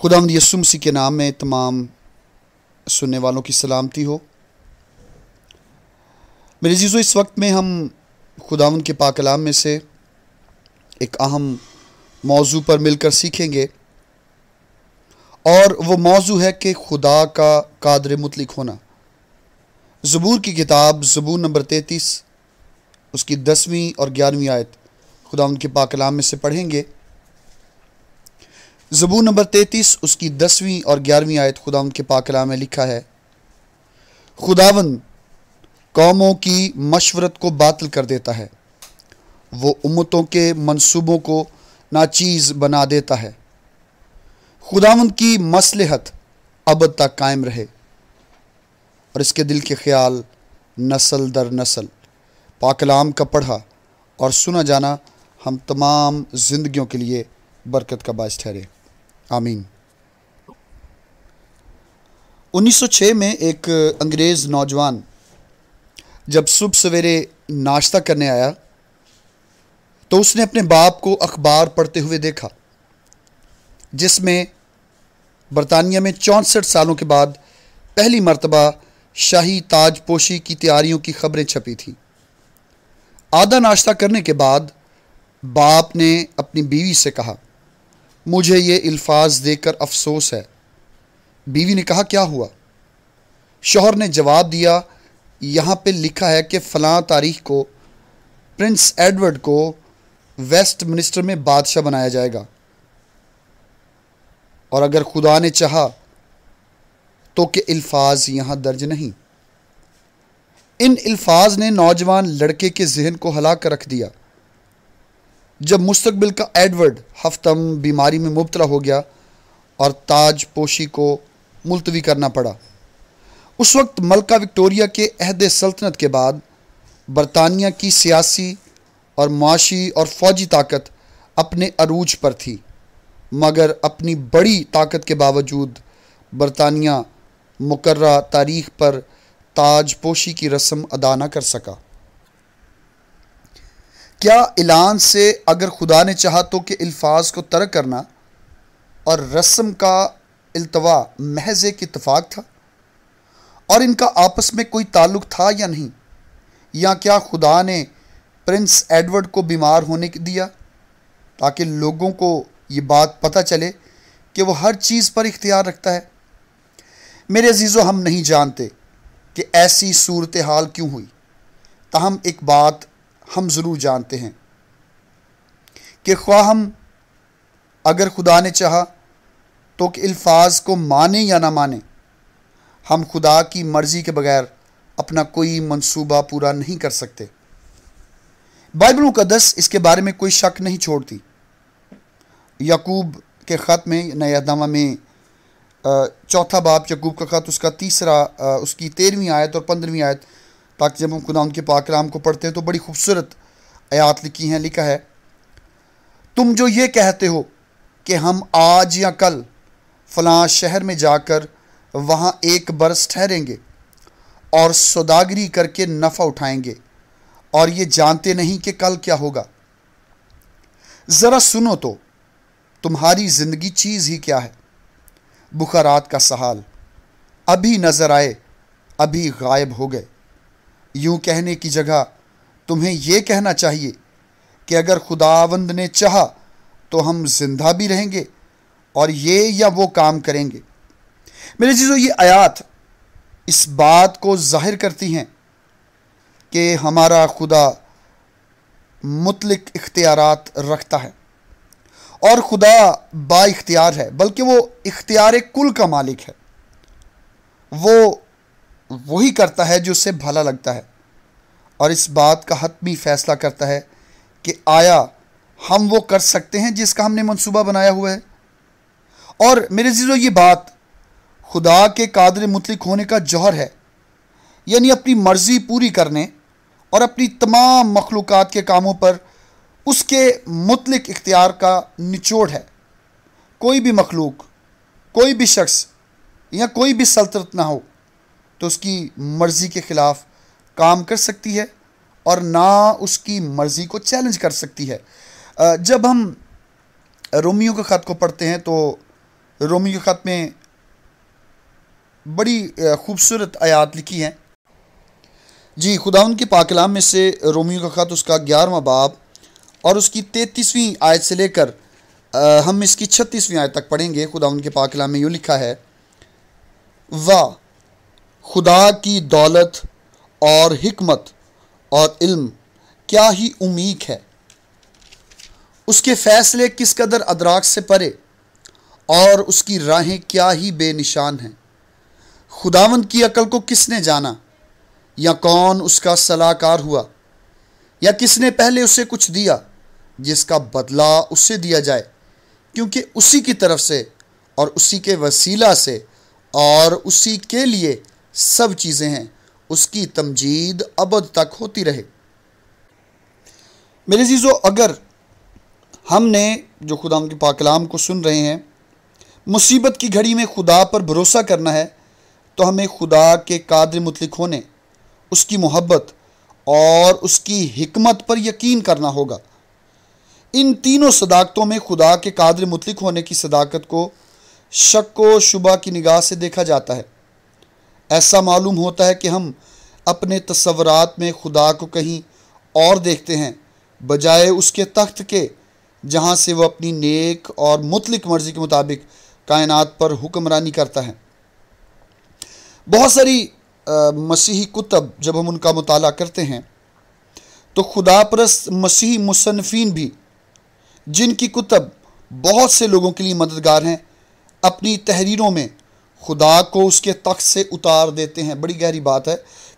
خدا مند یسومسی کے نام میں تمام سننے والوں کی سلامتی ہو میرے عزیزو اس وقت میں ہم خدا ان کے پاکلام میں سے ایک اہم موضوع پر مل کر سیکھیں گے اور وہ موضوع ہے کہ خدا کا قادر مطلق ہونا زبور کی کتاب زبور نمبر تینتیس اس کی دسویں اور گیارہویں آیت خدا ان کے پاکلام میں سے پڑھیں گے زبور نمبر تیتیس اس کی دسویں اور گیارہویں آیت خداون کے پاکلا میں لکھا ہے خداون قوموں کی مشورت کو باطل کر دیتا ہے وہ امتوں کے منصوبوں کو ناچیز بنا دیتا ہے خداون کی مسلحت ابد تک قائم رہے اور اس کے دل کے خیال نسل در نسل پاکلام کا پڑھا اور سنا جانا ہم تمام زندگیوں کے لیے برکت کا باعث ٹھہرے آمین انیس سو چھ میں ایک انگریز نوجوان جب صبح سویرے ناشتہ کرنے آیا تو اس نے اپنے باپ کو اخبار پڑھتے ہوئے دیکھا جس میں برطانیہ میں چونسٹھ سالوں کے بعد پہلی مرتبہ شاہی تاج پوشی کی تیاریوں کی خبریں چھپی تھیں آدھا ناشتہ کرنے کے بعد باپ نے اپنی بیوی سے کہا مجھے یہ الفاظ دے کر افسوس ہے بیوی نے کہا کیا ہوا شوہر نے جواب دیا یہاں پہ لکھا ہے کہ فلاں تاریخ کو پرنس ایڈورڈ کو ویسٹ منسٹر میں بادشاہ بنایا جائے گا اور اگر خدا نے چاہا تو کہ الفاظ یہاں درج نہیں ان الفاظ نے نوجوان لڑکے کے ذہن کو ہلا کر رکھ دیا جب مستقبل کا ایڈورڈ ہفتم بیماری میں مبتلا ہو گیا اور تاج پوشی کو ملتوی کرنا پڑا اس وقت ملکہ وکٹوریا کے عہد سلطنت کے بعد برطانیہ کی سیاسی اور معاشی اور فوجی طاقت اپنے عروج پر تھی مگر اپنی بڑی طاقت کے باوجود برطانیہ مقررہ تاریخ پر تاج پوشی کی رسم ادا نہ کر سکا کیا اعلان سے اگر خدا نے چاہا تو کہ الفاظ کو ترک کرنا اور رسم کا التوا محض ایک اتفاق تھا اور ان کا آپس میں کوئی تعلق تھا یا نہیں یا کیا خدا نے پرنس ایڈورڈ کو بیمار ہونے دیا تاکہ لوگوں کو یہ بات پتہ چلے کہ وہ ہر چیز پر اختیار رکھتا ہے میرے عزیز ہم نہیں جانتے کہ ایسی صورتحال کیوں ہوئی تاہم ایک بات ہم ضرور جانتے ہیں کہ خواہ ہم اگر خدا نے چاہا تو کہ الفاظ کو مانیں یا نہ مانیں ہم خدا کی مرضی کے بغیر اپنا کوئی منصوبہ پورا نہیں کر سکتے بائبل مقدس اس کے بارے میں کوئی شک نہیں چھوڑتی یقوب کے خط میں نیا دما میں چوتھا باپ یقوب کا خط اس کا تیسرا اس کی تیرہویں آیت اور پندرہویں آیت تاکہ جب ہم خدا ان کے پاکرام کو پڑھتے ہیں تو بڑی خوبصورت آیات لکھی ہیں لکھا ہے تم جو یہ کہتے ہو کہ ہم آج یا کل فلاں شہر میں جا کر وہاں ایک برس ٹھہریں گے اور سوداگری کر کے نفع اٹھائیں گے اور یہ جانتے نہیں کہ کل کیا ہوگا ذرا سنو تو تمہاری زندگی چیز ہی کیا ہے بخارات کا سہال ابھی نظر آئے ابھی غائب ہو گئے یوں کہنے کی جگہ تمہیں یہ کہنا چاہیے کہ اگر خداوند نے چاہا تو ہم زندہ بھی رہیں گے اور یہ یا وہ کام کریں گے میرے چیزوں یہ آیات اس بات کو ظاہر کرتی ہیں کہ ہمارا خدا مطلق اختیارات رکھتا ہے اور خدا با اختیار ہے بلکہ وہ اختیار کل کا مالک ہے وہ وہی کرتا ہے جو اسے بھلا لگتا ہے اور اس بات کا حتمی فیصلہ کرتا ہے کہ آیا ہم وہ کر سکتے ہیں جس کا ہم نے منصوبہ بنایا ہوا ہے اور میرے عزیزو یہ بات خدا کے قادر مطلق ہونے کا جوہر ہے یعنی اپنی مرضی پوری کرنے اور اپنی تمام مخلوقات کے کاموں پر اس کے مطلق اختیار کا نچوڑ ہے کوئی بھی مخلوق کوئی بھی شخص یا کوئی بھی سلطنت نہ ہو تو اس کی مرضی کے خلاف کام کر سکتی ہے اور نہ اس کی مرضی کو چیلنج کر سکتی ہے جب ہم رومیو کے خط کو پڑھتے ہیں تو رومیو کے خط میں بڑی خوبصورت آیات لکھی ہیں جی خدا ان کے پاکلام میں سے رومیو کا خط اس کا گیارہواں باب اور اس کی تینتیسویں آیت سے لے کر ہم اس کی چھتیسویں آیت تک پڑھیں گے خدا ان کے پاکلام میں یوں لکھا ہے واہ خدا کی دولت اور حکمت اور علم کیا ہی امیق ہے اس کے فیصلے کس قدر ادراک سے پرے اور اس کی راہیں کیا ہی بے نشان ہیں خداون کی عقل کو کس نے جانا یا کون اس کا صلاح کار ہوا یا کس نے پہلے اسے کچھ دیا جس کا بدلہ اسے دیا جائے کیونکہ اسی کی طرف سے اور اسی کے وسیلہ سے اور اسی کے لیے سب چیزیں ہیں اس کی تمجید ابد تک ہوتی رہے میرے عزیزو اگر ہم نے جو خدا ہم کے پاکلام کو سن رہے ہیں مصیبت کی گھڑی میں خدا پر بھروسہ کرنا ہے تو ہمیں خدا کے قادر متلق ہونے اس کی محبت اور اس کی حکمت پر یقین کرنا ہوگا ان تینوں صداقتوں میں خدا کے قادر متلق ہونے کی صداقت کو شک و شبہ کی نگاہ سے دیکھا جاتا ہے ایسا معلوم ہوتا ہے کہ ہم اپنے تصورات میں خدا کو کہیں اور دیکھتے ہیں بجائے اس کے تخت کے جہاں سے وہ اپنی نیک اور مطلق مرضی کے مطابق کائنات پر حکمرانی کرتا ہے بہت ساری مسیحی کتب جب ہم ان کا مطالعہ کرتے ہیں تو خدا پرست مسیحی مصنفین بھی جن کی کتب بہت سے لوگوں کے لیے مددگار ہیں اپنی تحریروں میں خدا کو اس کے تخت سے اتار دیتے ہیں بڑی گہری بات ہے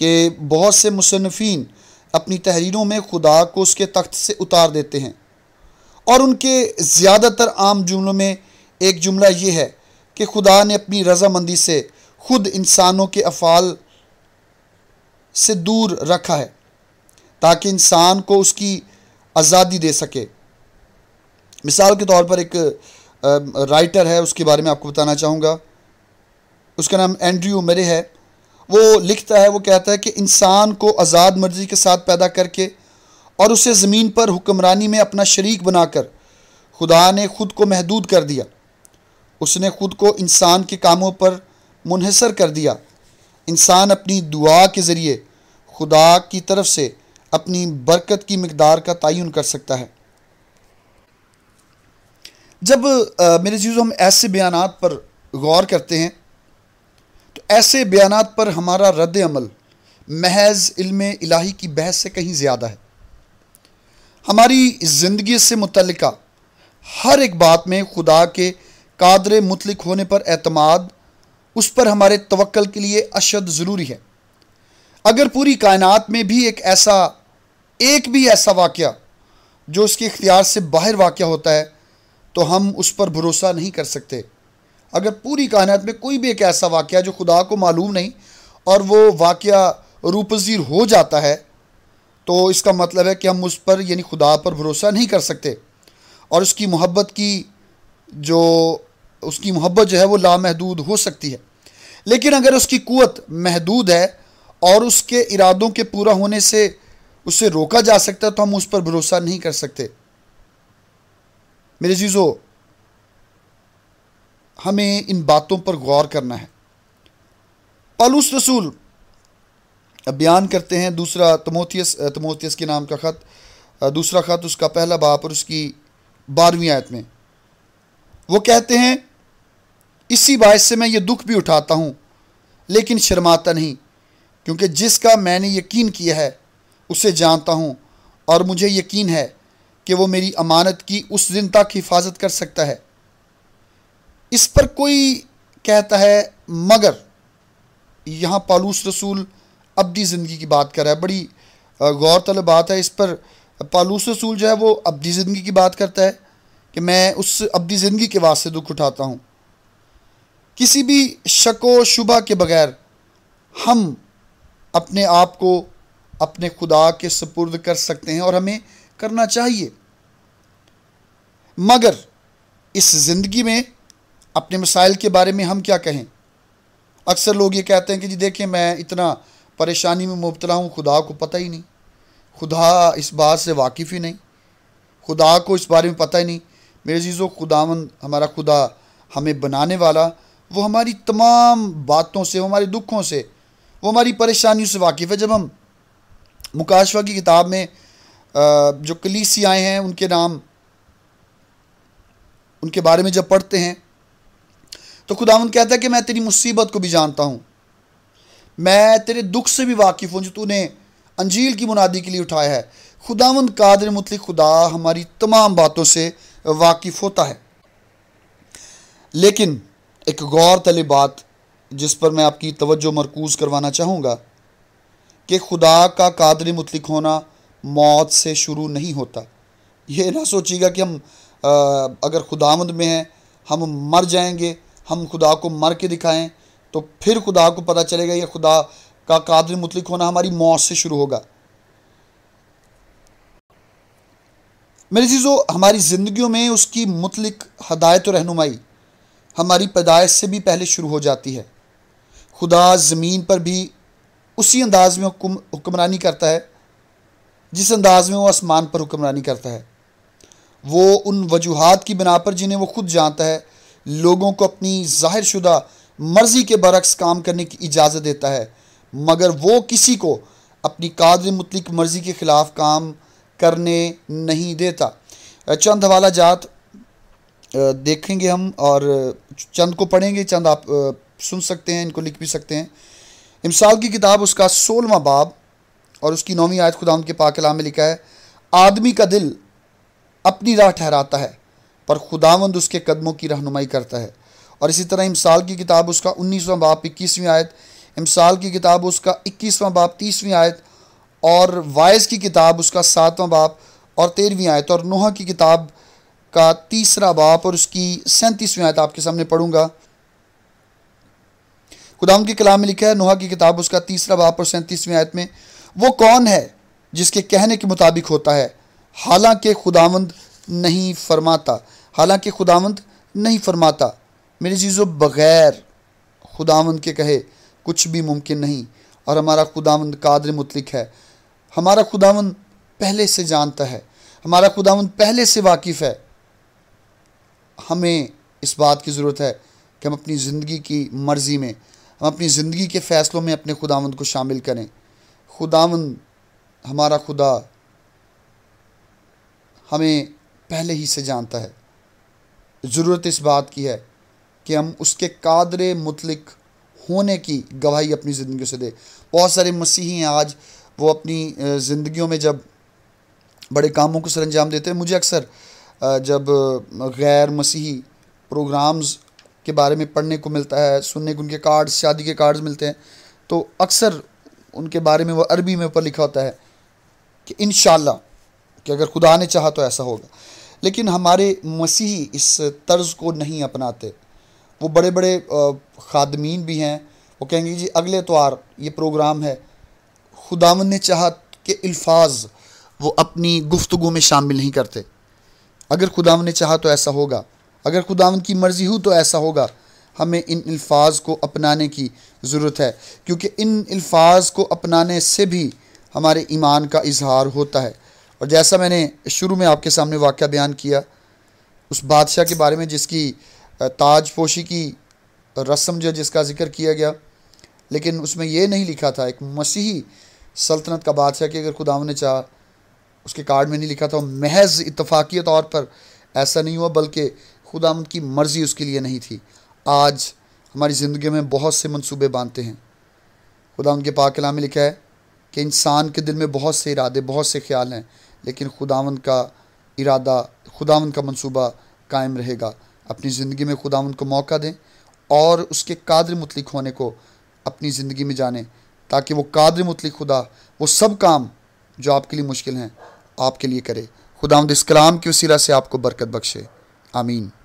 کہ بہت سے مصنفین اپنی تحریروں میں خدا کو اس کے تخت سے اتار دیتے ہیں اور ان کے زیادہ تر عام جملوں میں ایک جملہ یہ ہے کہ خدا نے اپنی رضامندی سے خود انسانوں کے افعال سے دور رکھا ہے تاکہ انسان کو اس کی آزادی دے سکے مثال کے طور پر ایک رائٹر ہے اس کے بارے میں آپ کو بتانا چاہوں گا اس کا نام اینڈریو مرے ہے وہ لکھتا ہے وہ کہتا ہے کہ انسان کو آزاد مرضی کے ساتھ پیدا کر کے اور اسے زمین پر حکمرانی میں اپنا شریک بنا کر خدا نے خود کو محدود کر دیا اس نے خود کو انسان کے کاموں پر منحصر کر دیا انسان اپنی دعا کے ذریعے خدا کی طرف سے اپنی برکت کی مقدار کا تعین کر سکتا ہے جب میرے جیزو ہم ایسے بیانات پر غور کرتے ہیں ایسے بیانات پر ہمارا رد عمل محض علم الہی کی بحث سے کہیں زیادہ ہے ہماری زندگی سے متعلقہ ہر ایک بات میں خدا کے قادر مطلق ہونے پر اعتماد اس پر ہمارے توکل کے لیے اشد ضروری ہے اگر پوری کائنات میں بھی ایک ایسا ایک بھی ایسا واقعہ جو اس کے اختیار سے باہر واقعہ ہوتا ہے تو ہم اس پر بھروسہ نہیں کر سکتے اگر پوری کائنات میں کوئی بھی ایک ایسا واقعہ جو خدا کو معلوم نہیں اور وہ واقعہ روپذیر ہو جاتا ہے تو اس کا مطلب ہے کہ ہم اس پر یعنی خدا پر بھروسہ نہیں کر سکتے اور اس کی محبت کی جو اس کی محبت جو ہے وہ لامحدود ہو سکتی ہے لیکن اگر اس کی قوت محدود ہے اور اس کے ارادوں کے پورا ہونے سے اسے روکا جا سکتا ہے تو ہم اس پر بھروسہ نہیں کر سکتے میرے چیزوں ہمیں ان باتوں پر غور کرنا ہے پالوس رسول بیان کرتے ہیں دوسرا تموتیس تموتیس کے نام کا خط دوسرا خط اس کا پہلا باپ اور اس کی بارہویں آیت میں وہ کہتے ہیں اسی باعث سے میں یہ دکھ بھی اٹھاتا ہوں لیکن شرماتا نہیں کیونکہ جس کا میں نے یقین کیا ہے اسے جانتا ہوں اور مجھے یقین ہے کہ وہ میری امانت کی اس دن تک حفاظت کر سکتا ہے اس پر کوئی کہتا ہے مگر یہاں پالوس رسول ابدی زندگی کی بات کر رہا ہے بڑی غور طلب بات ہے اس پر پالوس رسول جو ہے وہ ابدی زندگی کی بات کرتا ہے کہ میں اس ابدی زندگی کے واسطے دکھ اٹھاتا ہوں کسی بھی شک و شبہ کے بغیر ہم اپنے آپ کو اپنے خدا کے سپرد کر سکتے ہیں اور ہمیں کرنا چاہیے مگر اس زندگی میں اپنے مسائل کے بارے میں ہم کیا کہیں اکثر لوگ یہ کہتے ہیں کہ جی دیکھیں میں اتنا پریشانی میں مبتلا ہوں خدا کو پتہ ہی نہیں خدا اس بات سے واقف ہی نہیں خدا کو اس بارے میں پتہ ہی نہیں میرے عزیز و خداون ہمارا خدا ہمیں بنانے والا وہ ہماری تمام باتوں سے وہ ہمارے دکھوں سے وہ ہماری پریشانیوں سے واقف ہے جب ہم مکاشفہ کی کتاب میں جو کلیسی آئے ہیں ان کے نام ان کے بارے میں جب پڑھتے ہیں تو خداون کہتا ہے کہ میں تیری مصیبت کو بھی جانتا ہوں میں تیرے دکھ سے بھی واقف ہوں جو تو نے انجیل کی منادی کے لیے اٹھایا ہے خداون قادر مطلق خدا ہماری تمام باتوں سے واقف ہوتا ہے لیکن ایک غور طلب بات جس پر میں آپ کی توجہ مرکوز کروانا چاہوں گا کہ خدا کا قادر مطلق ہونا موت سے شروع نہیں ہوتا یہ نہ سوچیے گا کہ ہم اگر خداوند میں ہیں ہم مر جائیں گے ہم خدا کو مر کے دکھائیں تو پھر خدا کو پتہ چلے گا یہ خدا کا قادر مطلق ہونا ہماری موت سے شروع ہوگا میری چیزوں ہماری زندگیوں میں اس کی مطلق ہدایت و رہنمائی ہماری پیدائش سے بھی پہلے شروع ہو جاتی ہے خدا زمین پر بھی اسی انداز میں حکمرانی کرتا ہے جس انداز میں وہ آسمان پر حکمرانی کرتا ہے وہ ان وجوہات کی بنا پر جنہیں وہ خود جانتا ہے لوگوں کو اپنی ظاہر شدہ مرضی کے برعکس کام کرنے کی اجازت دیتا ہے مگر وہ کسی کو اپنی قادر مطلق مرضی کے خلاف کام کرنے نہیں دیتا چند حوالہ جات دیکھیں گے ہم اور چند کو پڑھیں گے چند آپ سن سکتے ہیں ان کو لکھ بھی سکتے ہیں امسال کی کتاب اس کا سولمہ باب اور اس کی نومی آیت خدا ان کے پاکلام میں لکھا ہے آدمی کا دل اپنی راہ ٹھہراتا ہے پر خداوند اس کے قدموں کی رہنمائی کرتا ہے اور اسی طرح امسال کی کتاب اس کا انیسواں باپ اکیسویں آیت امسال کی کتاب اس کا اکیسواں باپ تیسویں آیت اور وائز کی کتاب اس کا ساتواں باپ اور تیرہویں آیت اور نوحہ کی کتاب کا تیسرا باپ اور اس کی سینتیسویں آیت آپ کے سامنے پڑھوں گا خداوند کی کلام میں لکھا ہے نوحہ کی کتاب اس کا تیسرا باپ اور سینتیسویں آیت میں وہ کون ہے جس کے کہنے کے مطابق ہوتا ہے حالانکہ خداوند نہیں فرماتا حالانکہ خداوند نہیں فرماتا میرے چیزوں بغیر خداوند کے کہے کچھ بھی ممکن نہیں اور ہمارا خداوند قادر مطلق ہے ہمارا خداوند پہلے سے جانتا ہے ہمارا خداوند پہلے سے واقف ہے ہمیں اس بات کی ضرورت ہے کہ ہم اپنی زندگی کی مرضی میں ہم اپنی زندگی کے فیصلوں میں اپنے خداوند کو شامل کریں خداوند ہمارا خدا ہمیں پہلے ہی سے جانتا ہے ضرورت اس بات کی ہے کہ ہم اس کے قادر مطلق ہونے کی گواہی اپنی زندگیوں سے دیں بہت سارے مسیحی ہیں آج وہ اپنی زندگیوں میں جب بڑے کاموں کو سر انجام دیتے ہیں مجھے اکثر جب غیر مسیحی پروگرامز کے بارے میں پڑھنے کو ملتا ہے سننے کو ان کے کارڈز شادی کے کارڈز ملتے ہیں تو اکثر ان کے بارے میں وہ عربی میں اوپر لکھا ہوتا ہے کہ انشاءاللہ کہ اگر خدا نے چاہا تو ایسا ہوگا لیکن ہمارے مسیحی اس طرز کو نہیں اپناتے وہ بڑے بڑے خادمین بھی ہیں وہ کہیں گے جی اگلے اعتبار یہ پروگرام ہے خداون نے چاہا کہ الفاظ وہ اپنی گفتگو میں شامل نہیں کرتے اگر خداون نے چاہا تو ایسا ہوگا اگر خداون کی مرضی ہو تو ایسا ہوگا ہمیں ان الفاظ کو اپنانے کی ضرورت ہے کیونکہ ان الفاظ کو اپنانے سے بھی ہمارے ایمان کا اظہار ہوتا ہے اور جیسا میں نے شروع میں آپ کے سامنے واقعہ بیان کیا اس بادشاہ کے بارے میں جس کی تاج پوشی کی رسم جو جس کا ذکر کیا گیا لیکن اس میں یہ نہیں لکھا تھا ایک مسیحی سلطنت کا بادشاہ کہ اگر خدا نے چاہا اس کے کارڈ میں نہیں لکھا تھا محض اتفاقی طور پر ایسا نہیں ہوا بلکہ خدا کی مرضی اس کے لیے نہیں تھی آج ہماری زندگی میں بہت سے منصوبے باندھتے ہیں خدا ان کے پاکلام میں لکھا ہے کہ انسان کے دل میں بہت سے ارادے بہت سے خیال ہیں لیکن خداون کا ارادہ خداون کا منصوبہ قائم رہے گا اپنی زندگی میں خداون کو موقع دیں اور اس کے قادر مطلق ہونے کو اپنی زندگی میں جانیں تاکہ وہ قادر مطلق خدا وہ سب کام جو آپ کے لیے مشکل ہیں آپ کے لیے کرے خداوند اس کلام کی وسیلہ سے آپ کو برکت بخشے آمین